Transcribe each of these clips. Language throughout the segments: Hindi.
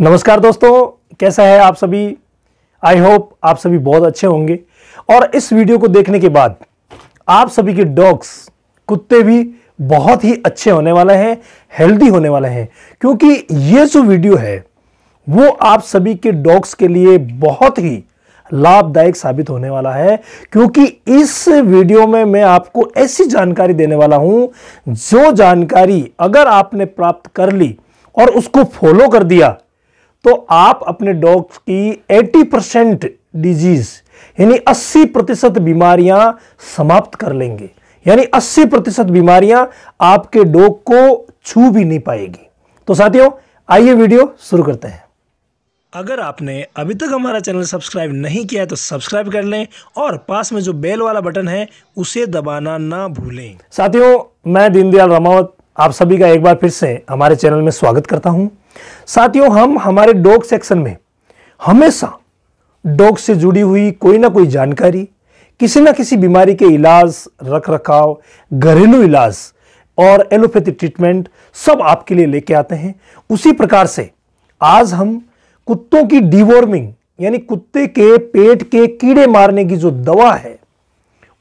नमस्कार दोस्तों कैसा है आप सभी आई होप आप सभी बहुत अच्छे होंगे और इस वीडियो को देखने के बाद आप सभी के डॉग्स कुत्ते भी बहुत ही अच्छे होने वाले हैं हेल्दी होने वाले हैं क्योंकि ये जो वीडियो है वो आप सभी के डॉग्स के लिए बहुत ही लाभदायक साबित होने वाला है क्योंकि इस वीडियो में मैं आपको ऐसी जानकारी देने वाला हूं जो जानकारी अगर आपने प्राप्त कर ली और उसको फॉलो कर दिया तो आप अपने डॉग्स की 80 परसेंट डिजीज यानी 80 प्रतिशत बीमारियां समाप्त कर लेंगे यानी 80 प्रतिशत बीमारियां आपके डॉग को छू भी नहीं पाएगी तो साथियों आइए वीडियो शुरू करते हैं अगर आपने अभी तक हमारा चैनल सब्सक्राइब नहीं किया है तो सब्सक्राइब कर लें और पास में जो बेल वाला बटन है उसे दबाना ना भूलें साथियों मैं दीनदयाल रामावत आप सभी का एक बार फिर से हमारे चैनल में स्वागत करता हूं साथियों हम हमारे डॉग सेक्शन में हमेशा डॉग से जुड़ी हुई कोई ना कोई जानकारी किसी ना किसी बीमारी के इलाज रख रखाव घरेलू इलाज और एलोपैथी ट्रीटमेंट सब आपके लिए लेके आते हैं उसी प्रकार से आज हम कुत्तों की डिवॉर्मिंग यानी कुत्ते के पेट के कीड़े मारने की जो दवा है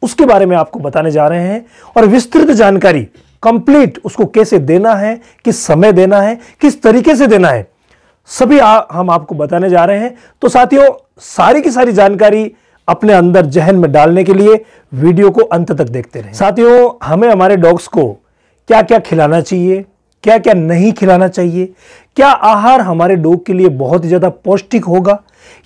उसके बारे में आपको बताने जा रहे हैं और विस्तृत जानकारी कंप्लीट उसको कैसे देना है किस समय देना है किस तरीके से देना है सभी आ, हम आपको बताने जा रहे हैं तो साथियों सारी की सारी जानकारी अपने अंदर जहन में डालने के लिए वीडियो को अंत तक देखते रहें साथियों हमें हमारे डॉग्स को क्या क्या खिलाना चाहिए क्या क्या नहीं खिलाना चाहिए क्या आहार हमारे डॉग के लिए बहुत ही ज़्यादा पौष्टिक होगा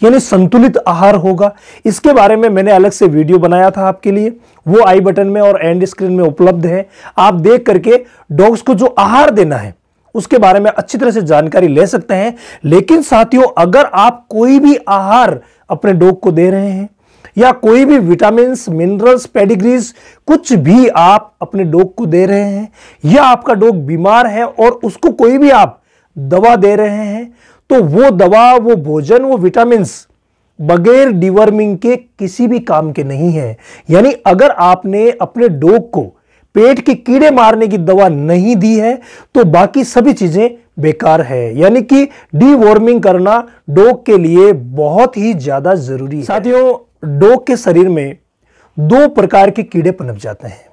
यानी संतुलित आहार होगा इसके बारे में मैंने अलग से वीडियो बनाया था आपके लिए वो आई बटन में और एंड स्क्रीन में उपलब्ध है आप देख करके डॉग्स को जो आहार देना है उसके बारे में अच्छी तरह से जानकारी ले सकते हैं लेकिन साथियों अगर आप कोई भी आहार अपने डॉग को दे रहे हैं या कोई भी विटामिन मिनरल्स पेडिग्रीज कुछ भी आप अपने डॉग को दे रहे हैं या आपका डॉग बीमार है और उसको कोई भी आप दवा दे रहे हैं तो वो दवा वो भोजन वो विटामिन बगैर डिवर्मिंग के किसी भी काम के नहीं है यानी अगर आपने अपने डोग को पेट के कीड़े मारने की दवा नहीं दी है तो बाकी सभी चीजें बेकार है यानी कि डीवॉर्मिंग करना डोग के लिए बहुत ही ज्यादा जरूरी है साथियों डोग के शरीर में दो प्रकार के कीड़े पनप जाते हैं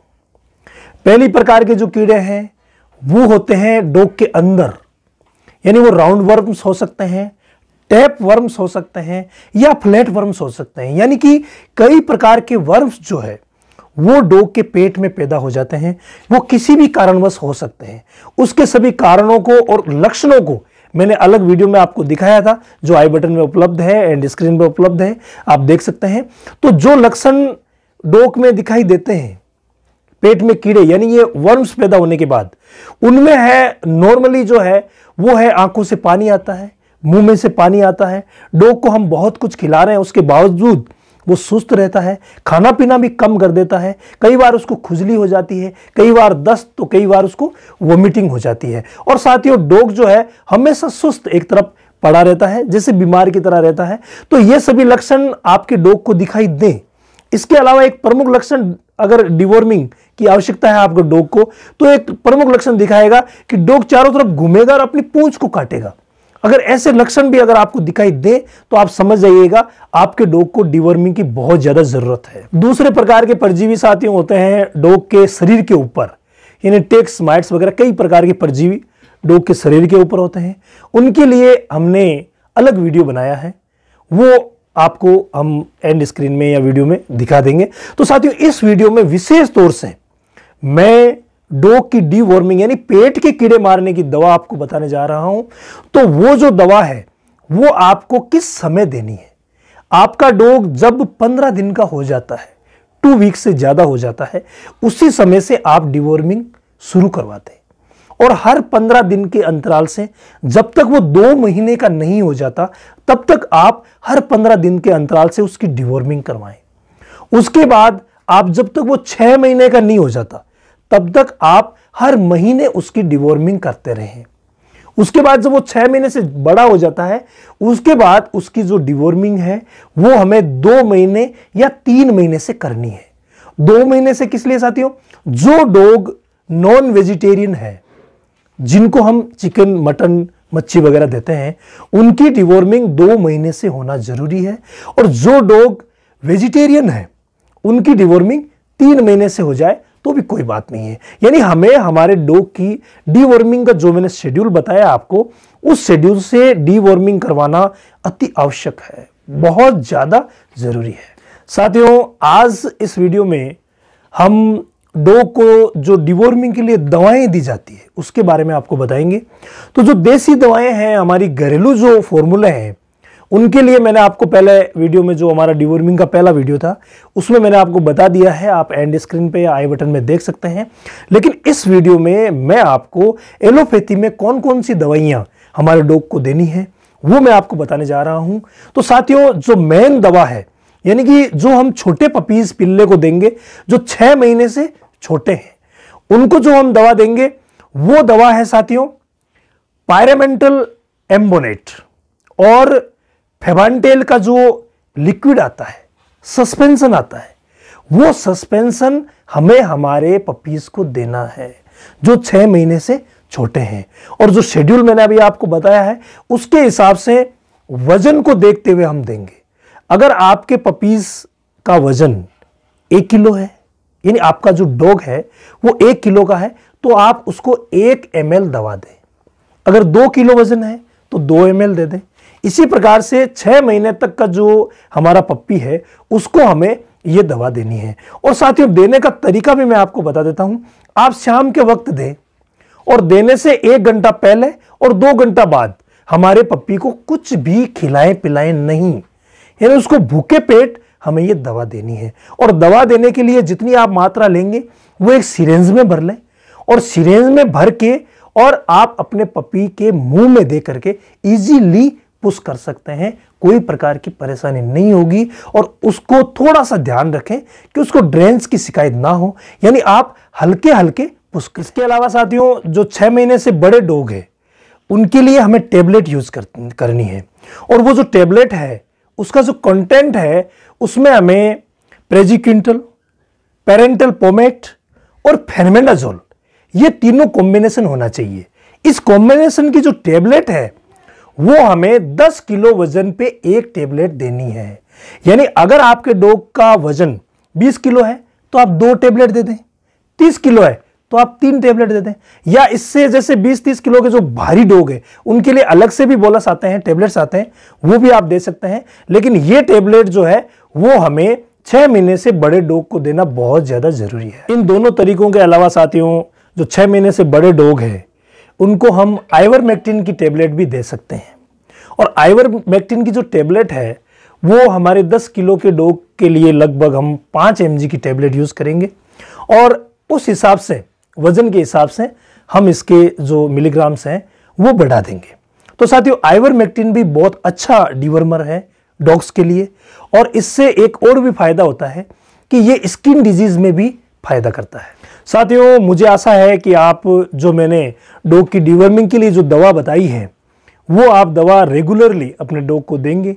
पहली प्रकार के जो कीड़े हैं वो होते हैं डोग के अंदर यानी वो राउंड वर्म्स हो सकते हैं टैप वर्म्स हो सकते हैं या फ्लैट वर्म्स हो सकते हैं यानी कि कई प्रकार के वर्म्स जो है वो डॉग के पेट में पैदा हो जाते हैं वो किसी भी कारणवश हो सकते हैं उसके सभी कारणों को और लक्षणों को मैंने अलग वीडियो में आपको दिखाया था जो आई बटन में उपलब्ध है एंड स्क्रीन पर उपलब्ध है आप देख सकते हैं तो जो लक्षण डॉग में दिखाई देते हैं पेट में कीड़े यानी ये वर्म्स पैदा होने के बाद उनमें है नॉर्मली जो है वो है आंखों से पानी आता है मुंह में से पानी आता है डॉग को हम बहुत कुछ खिला रहे हैं उसके बावजूद वो सुस्त रहता है खाना पीना भी कम कर देता है कई बार उसको खुजली हो जाती है कई बार दस्त तो कई बार उसको वोमिटिंग हो जाती है और साथ ही डॉग जो है हमेशा सुस्त एक तरफ पड़ा रहता है जैसे बीमार की तरह रहता है तो ये सभी लक्षण आपके डॉग को दिखाई दें इसके अलावा एक प्रमुख लक्षण अगर डिवॉर्मिंग की आवश्यकता है आपको डोग को तो एक प्रमुख लक्षण दिखाएगा कि डोग चारों तरफ घूमेगा और अपनी पूंछ को काटेगा अगर ऐसे लक्षण भी अगर आपको दिखाई दे तो आप समझ जाइएगा आपके डोग को डिवर्मिंग की बहुत ज्यादा जरूरत है दूसरे प्रकार के परजीवी साथियों होते हैं डोग के शरीर के ऊपर यानी टेक्स माइट्स वगैरह कई प्रकार के परजीवी डोग के शरीर के ऊपर होते हैं उनके लिए हमने अलग वीडियो बनाया है वो आपको हम एंड स्क्रीन में या वीडियो में दिखा देंगे तो साथियों इस वीडियो में विशेष तौर से मैं डोग की वार्मिंग यानी पेट के कीड़े मारने की दवा आपको बताने जा रहा हूं तो वो जो दवा है वो आपको किस समय देनी है आपका डोग जब पंद्रह दिन का हो जाता है टू वीक से ज़्यादा हो जाता है उसी समय से आप डिवॉर्मिंग शुरू करवाते हैं और हर पंद्रह दिन के अंतराल से जब तक वो दो महीने का नहीं हो जाता तब तक आप हर पंद्रह दिन के अंतराल से उसकी डिवॉर्मिंग करवाएं उसके बाद आप जब तक वो छह महीने का नहीं हो जाता तब तक आप हर महीने उसकी डिवॉर्मिंग करते रहें उसके बाद जब वो छः महीने से बड़ा हो जाता है उसके बाद उसकी जो डिवॉर्मिंग है वो हमें दो महीने या तीन महीने से करनी है दो महीने से किस लिए साथियों जो डॉग नॉन वेजिटेरियन है जिनको हम चिकन मटन मच्छी वगैरह देते हैं उनकी डिवॉर्मिंग दो महीने से होना जरूरी है और जो डॉग वेजिटेरियन है उनकी डिवॉर्मिंग तीन महीने से हो जाए तो भी कोई बात नहीं है यानी हमें हमारे डोग की डीवर्मिंग का जो मैंने शेड्यूल बताया आपको उस शेड्यूल से डीवर्मिंग करवाना अति आवश्यक है बहुत ज़्यादा ज़रूरी है साथियों आज इस वीडियो में हम डो को जो डिवॉर्मिंग के लिए दवाएं दी जाती है उसके बारे में आपको बताएंगे तो जो देसी दवाएं हैं हमारी घरेलू जो फॉर्मूला हैं उनके लिए मैंने आपको पहले वीडियो में जो हमारा डिवोर्मिंग का पहला वीडियो था उसमें मैंने आपको बता दिया है आप एंड स्क्रीन पे या आई बटन में देख सकते हैं लेकिन इस वीडियो में मैं आपको एलोपैथी में कौन कौन सी दवाइयाँ हमारे डॉग को देनी है वो मैं आपको बताने जा रहा हूँ तो साथियों जो मेन दवा है यानी कि जो हम छोटे पपीज पिल्ले को देंगे जो छः महीने से छोटे हैं उनको जो हम दवा देंगे वो दवा है साथियों पायरामेंटल एम्बोनेट और फेबानटेल का जो लिक्विड आता है सस्पेंशन आता है वो सस्पेंशन हमें हमारे पपीज़ को देना है जो छः महीने से छोटे हैं और जो शेड्यूल मैंने अभी आपको बताया है उसके हिसाब से वजन को देखते हुए हम देंगे अगर आपके पपीज़ का वजन एक किलो है यानी आपका जो डॉग है वो एक किलो का है तो आप उसको एक एम दवा दें अगर दो किलो वजन है तो दो एम दे दें इसी प्रकार से छः महीने तक का जो हमारा पप्पी है उसको हमें ये दवा देनी है और साथियों देने का तरीका भी मैं आपको बता देता हूँ आप शाम के वक्त दें और देने से एक घंटा पहले और दो घंटा बाद हमारे पप्पी को कुछ भी खिलाएं पिलाएं नहीं यानी उसको भूखे पेट हमें ये दवा देनी है और दवा देने के लिए जितनी आप मात्रा लेंगे वो एक सिरेंज में भर लें और सिरेंज में भर के और आप अपने पपी के मुंह में दे करके इजीली पुश कर सकते हैं कोई प्रकार की परेशानी नहीं होगी और उसको थोड़ा सा ध्यान रखें कि उसको ड्रेन्स की शिकायत ना हो यानी आप हल्के हल्के पुश कर इसके अलावा साथियों जो छः महीने से बड़े डोग हैं उनके लिए हमें टेबलेट यूज़ कर, करनी है और वो जो टेबलेट है उसका जो कंटेंट है उसमें हमें प्रेजिक्विंटल पेरेंटल पोमेट और फेरमेंडाजोल ये तीनों कॉम्बिनेशन होना चाहिए इस कॉम्बिनेशन की जो टेबलेट है वो हमें 10 किलो वजन पे एक टेबलेट देनी है यानी अगर आपके डॉग का वजन 20 किलो है तो आप दो टेबलेट दे दें 30 किलो है तो आप तीन टेबलेट दे दें या इससे जैसे 20-30 किलो के जो भारी डोग है उनके लिए अलग से भी बोलस आते हैं टेबलेट्स आते हैं वो भी आप दे सकते हैं लेकिन ये टेबलेट जो है वो हमें छः महीने से बड़े डोग को देना बहुत ज़्यादा ज़रूरी है इन दोनों तरीकों के अलावा साथियों जो छः महीने से बड़े डोग है उनको हम मैक्टिन की टेबलेट भी दे सकते हैं और मैक्टिन की जो टेबलेट है वो हमारे 10 किलो के डोग के लिए लगभग हम 5 एम की टेबलेट यूज़ करेंगे और उस हिसाब से वज़न के हिसाब से हम इसके जो मिलीग्राम्स हैं वो बढ़ा देंगे तो साथियों मैक्टिन भी बहुत अच्छा डिवर्मर है डॉग्स के लिए और इससे एक और भी फायदा होता है कि ये स्किन डिजीज़ में भी फायदा करता है साथियों मुझे आशा है कि आप जो मैंने डॉग की डिवर्मिंग के लिए जो दवा बताई है वो आप दवा रेगुलरली अपने डॉग को देंगे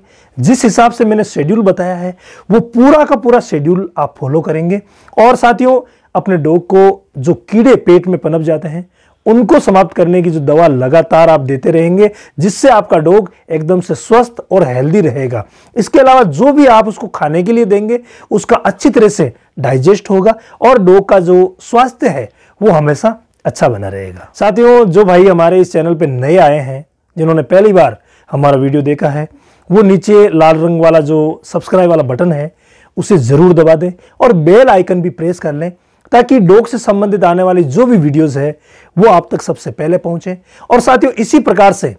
जिस हिसाब से मैंने शेड्यूल बताया है वो पूरा का पूरा शेड्यूल आप फॉलो करेंगे और साथियों अपने डॉग को जो कीड़े पेट में पनप जाते हैं उनको समाप्त करने की जो दवा लगातार आप देते रहेंगे जिससे आपका डॉग एकदम से स्वस्थ और हेल्दी रहेगा इसके अलावा जो भी आप उसको खाने के लिए देंगे उसका अच्छी तरह से डाइजेस्ट होगा और डॉग का जो स्वास्थ्य है वो हमेशा अच्छा बना रहेगा साथियों जो भाई हमारे इस चैनल पर नए आए हैं जिन्होंने पहली बार हमारा वीडियो देखा है वो नीचे लाल रंग वाला जो सब्सक्राइब वाला बटन है उसे ज़रूर दबा दें और बेल आइकन भी प्रेस कर लें ताकि डॉग से संबंधित आने वाली जो भी वीडियोस है वो आप तक सबसे पहले पहुंचे और साथियों इसी प्रकार से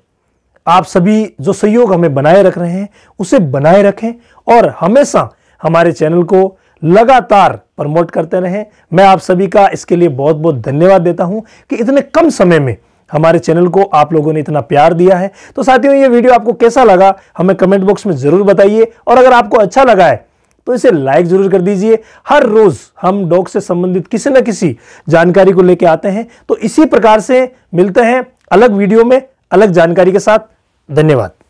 आप सभी जो सहयोग हमें बनाए रख रहे हैं उसे बनाए रखें और हमेशा हमारे चैनल को लगातार प्रमोट करते रहें मैं आप सभी का इसके लिए बहुत बहुत धन्यवाद देता हूं कि इतने कम समय में हमारे चैनल को आप लोगों ने इतना प्यार दिया है तो साथियों ये वीडियो आपको कैसा लगा हमें कमेंट बॉक्स में ज़रूर बताइए और अगर आपको अच्छा लगा है तो इसे लाइक जरूर कर दीजिए हर रोज हम डॉग से संबंधित किसी ना किसी जानकारी को लेकर आते हैं तो इसी प्रकार से मिलते हैं अलग वीडियो में अलग जानकारी के साथ धन्यवाद